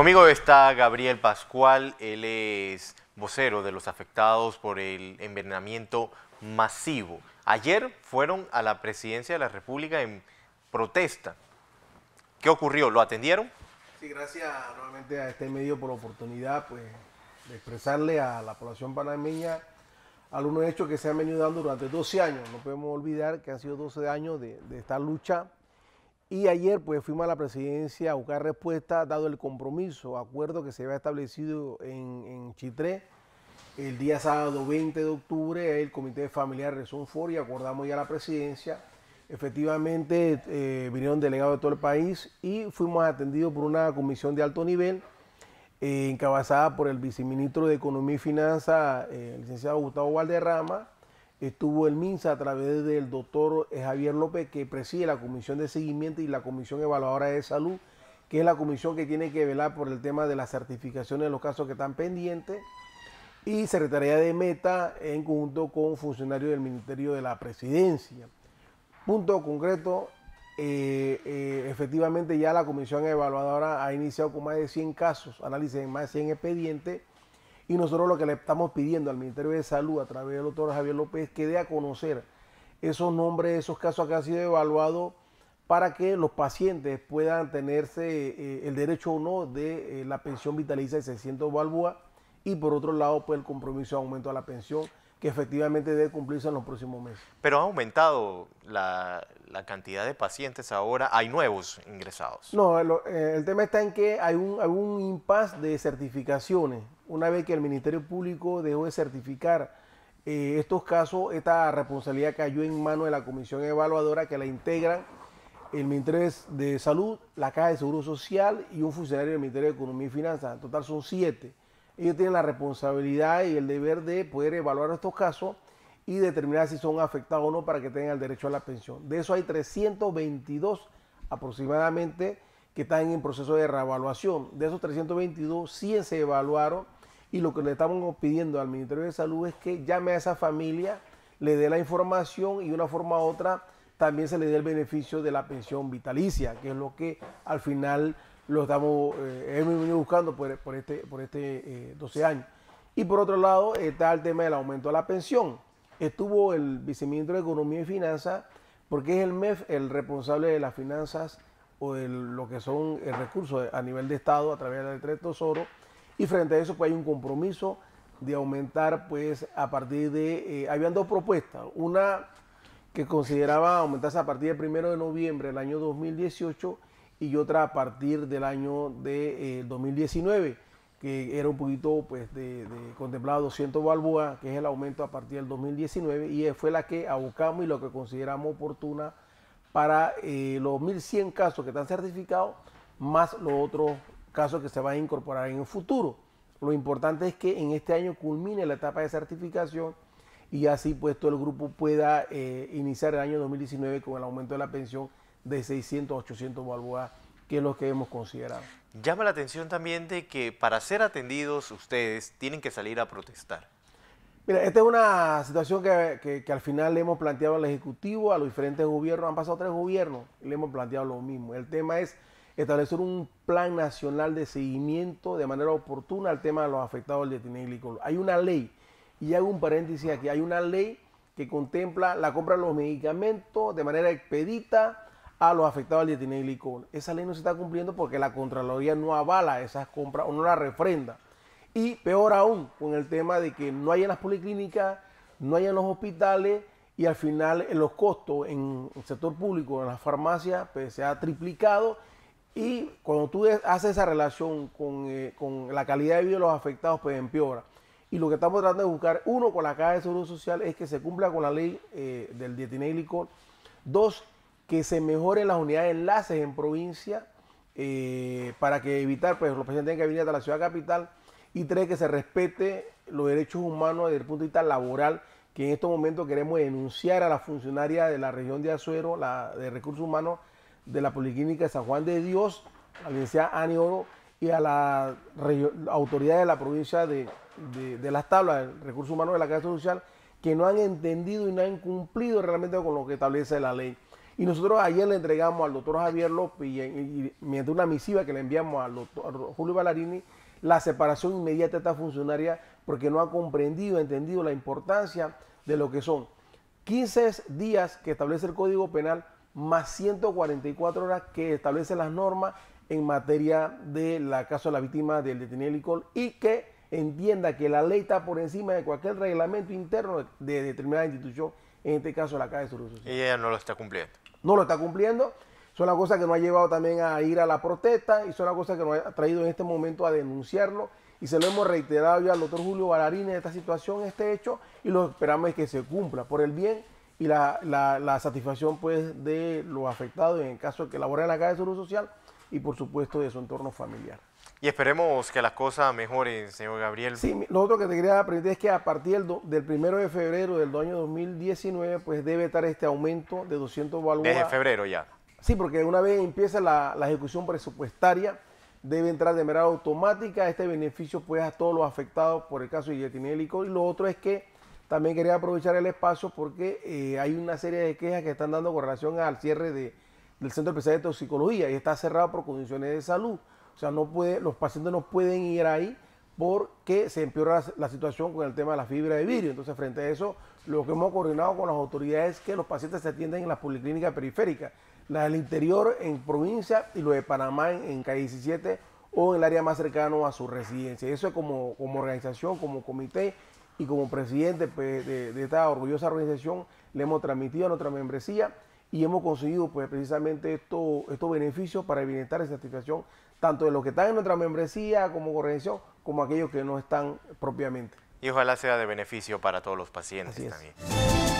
Conmigo está Gabriel Pascual, él es vocero de los afectados por el envenenamiento masivo. Ayer fueron a la presidencia de la República en protesta. ¿Qué ocurrió? ¿Lo atendieron? Sí, gracias nuevamente a este medio por la oportunidad pues, de expresarle a la población panameña algunos hechos que se han venido dando durante 12 años. No podemos olvidar que han sido 12 años de esta lucha y ayer pues fuimos a la presidencia a buscar respuesta dado el compromiso, acuerdo que se había establecido en, Chitré el día sábado 20 de octubre, el Comité Familiar un y acordamos ya la presidencia. Efectivamente eh, vinieron delegados de todo el país y fuimos atendidos por una comisión de alto nivel eh, encabezada por el viceministro de Economía y Finanzas, eh, el licenciado Gustavo Valderrama, estuvo el MINSA a través del doctor eh, Javier López, que preside la Comisión de Seguimiento y la Comisión Evaluadora de Salud, que es la comisión que tiene que velar por el tema de las certificaciones de los casos que están pendientes, y Secretaría de Meta en conjunto con funcionarios del Ministerio de la Presidencia. Punto concreto, eh, eh, efectivamente ya la comisión evaluadora ha iniciado con más de 100 casos, análisis en más de 100 expedientes, y nosotros lo que le estamos pidiendo al Ministerio de Salud a través del doctor Javier López que dé a conocer esos nombres, esos casos que han sido evaluados para que los pacientes puedan tenerse eh, el derecho o no de eh, la pensión vitaliza de 600 balboa y por otro lado pues el compromiso de aumento de la pensión que efectivamente debe cumplirse en los próximos meses. Pero ha aumentado la, cantidad de pacientes ahora, hay nuevos ingresados. No, eh, el tema está en que hay un, impasse de certificaciones. Una vez que el Ministerio Público dejó de certificar eh, estos casos, esta responsabilidad cayó en manos de la Comisión Evaluadora que la integran el Ministerio de Salud, la Caja de Seguro Social y un funcionario del Ministerio de Economía y Finanzas. En total son siete ellos tienen la responsabilidad y el deber de poder evaluar estos casos y determinar si son afectados o no para que tengan el derecho a la pensión. De eso hay 322 aproximadamente que están en proceso de reevaluación. De esos 322, 100 se evaluaron y lo que le estamos pidiendo al Ministerio de Salud es que llame a esa familia, le dé la información y de una forma u otra también se le dé el beneficio de la pensión vitalicia, que es lo que al final lo estamos eh, hemos venido buscando por, este, por este 12 eh, años. Y por otro lado está el tema del aumento de la pensión. Estuvo el viceministro de Economía y Finanzas, porque es el MEF el responsable de las finanzas o de lo que son eh, recursos a nivel de Estado a través del tres Tesoro. Y frente a eso pues hay un compromiso de aumentar pues a partir de... habían dos propuestas. Una que consideraba aumentarse a partir del primero de noviembre del año 2018 y otra a partir del año de 2019, eh, que era un poquito pues, de, contemplado 200 balboa, que es el aumento a partir del 2019, y fue la que abocamos y lo que consideramos oportuna para eh, los 1.100 casos que están certificados, más los otros casos que se van a incorporar en el futuro. Lo importante es que en este año culmine la etapa de certificación y así pues todo el grupo pueda eh, iniciar el año 2019 con el aumento de la pensión de 600 a 800 balboas, que es lo que hemos considerado. Llama la atención también de que para ser atendidos ustedes tienen que salir a protestar. Mira, esta es una situación que, al final le hemos planteado al Ejecutivo, a los diferentes gobiernos, han pasado tres gobiernos, y le hemos planteado lo mismo. El tema es establecer un plan nacional de seguimiento de manera oportuna al tema de los afectados del dietineglicol. Hay una ley, y hago un paréntesis aquí, hay una ley que contempla la compra de los medicamentos de manera expedita, a los afectados al dietiné y Esa ley no se está cumpliendo porque la Contraloría no avala esas compras o no las refrenda. Y peor aún, con el tema de que no hay en las policlínicas, no hay en los hospitales y al final eh, los costos en el sector público, en las farmacias, pues, se ha triplicado. Y cuando tú haces esa relación eh, con, la calidad de vida de los afectados, pues empeora. Y lo que estamos tratando de buscar, uno, con la Caja de Seguro Social, es que se cumpla con la ley eh, del Dietinélico. Dos, que se mejoren las unidades de enlaces en provincia eh, para que evitar pues los pacientes tengan que venir hasta la ciudad capital y tres que se respete los derechos humanos desde el punto de vista laboral que en estos momentos queremos denunciar a la funcionaria de la región de Azuero, la de recursos humanos de la Policlínica de San Juan de Dios, a la licenciada Ani Oro y a la, autoridades autoridad de la provincia de, las tablas de recursos humanos de la Casa Social que no han entendido y no han cumplido realmente con lo que establece la ley. Y nosotros ayer le entregamos al doctor Javier López y, mediante una misiva que le enviamos al doctor Julio Ballarini la separación inmediata de esta funcionaria porque no ha comprendido, entendido la importancia de lo que son 15 días que establece el Código Penal más 144 horas que establece las normas en materia de la caso de la víctima del detenido licor y que entienda que la ley está por encima de cualquier reglamento interno de, determinada institución, en este caso la Caja de su ella no lo está cumpliendo no lo está cumpliendo. Son las cosas que nos ha llevado también a ir a la protesta y son las cosas que nos ha traído en este momento a denunciarlo. Y se lo hemos reiterado ya al doctor Julio de esta situación, este hecho, y lo esperamos que se cumpla por el bien y la, satisfacción pues de los afectados en el caso de que laboren en la calle de salud Social y por supuesto de su entorno familiar. Y esperemos que las cosas mejoren, señor Gabriel. Sí, lo otro que te quería aprender es que a partir del, primero de febrero del año 2019, pues debe estar este aumento de 200 valores. Desde febrero ya. Sí, porque una vez empieza la, ejecución presupuestaria, debe entrar de manera automática este beneficio pues a todos los afectados por el caso de Yetinélico. Y lo otro es que también quería aprovechar el espacio porque eh, hay una serie de quejas que están dando con relación al cierre de, del Centro Especial de Toxicología y está cerrado por condiciones de salud. O sea, no puede, los pacientes no pueden ir ahí porque se empeora la, situación con el tema de la fibra de vidrio. Entonces, frente a eso, lo que hemos coordinado con las autoridades es que los pacientes se atienden en las policlínicas periféricas, las del interior en provincia y lo de Panamá en, en 17 o en el área más cercano a su residencia. Eso es como, como organización, como comité y como presidente pues, de, de, esta orgullosa organización, le hemos transmitido a nuestra membresía y hemos conseguido pues precisamente esto, estos beneficios para evitar esa tanto de los que están en nuestra membresía como corrección, como aquellos que no están propiamente. Y ojalá sea de beneficio para todos los pacientes también.